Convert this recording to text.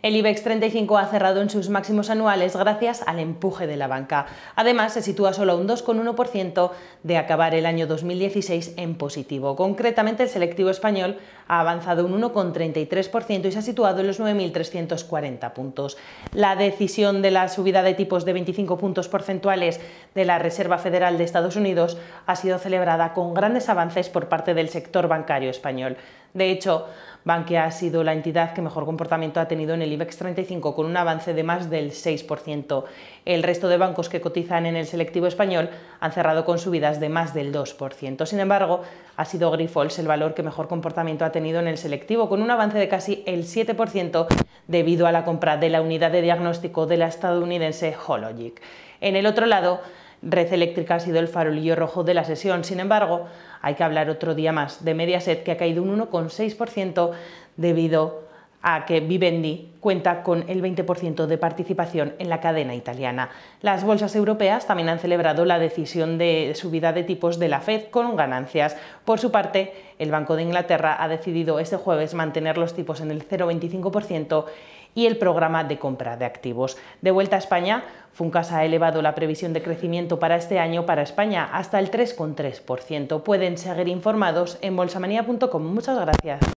El IBEX 35 ha cerrado en sus máximos anuales gracias al empuje de la banca. Además, se sitúa solo a un 2,1% de acabar el año 2016 en positivo. Concretamente, el selectivo español ha avanzado un 1,33% y se ha situado en los 9.340 puntos. La decisión de la subida de tipos de 25 puntos porcentuales de la Reserva Federal de Estados Unidos ha sido celebrada con grandes avances por parte del sector bancario español. De hecho, Bankia ha sido la entidad que mejor comportamiento ha tenido en el IBEX 35 con un avance de más del 6%. El resto de bancos que cotizan en el selectivo español han cerrado con subidas de más del 2%. Sin embargo, ha sido Grifols el valor que mejor comportamiento ha tenido en el selectivo, con un avance de casi el 7% debido a la compra de la unidad de diagnóstico de la estadounidense Hologic. En el otro lado, Red Eléctrica ha sido el farolillo rojo de la sesión. Sin embargo, hay que hablar otro día más de Mediaset, que ha caído un 1,6% debido a a que Vivendi cuenta con el 20% de participación en la cadena italiana. Las bolsas europeas también han celebrado la decisión de subida de tipos de la Fed con ganancias. Por su parte, el Banco de Inglaterra ha decidido este jueves mantener los tipos en el 0,25% y el programa de compra de activos. De vuelta a España, Funcas ha elevado la previsión de crecimiento para este año para España hasta el 3,3%. Pueden seguir informados en bolsamanía.com. Muchas gracias.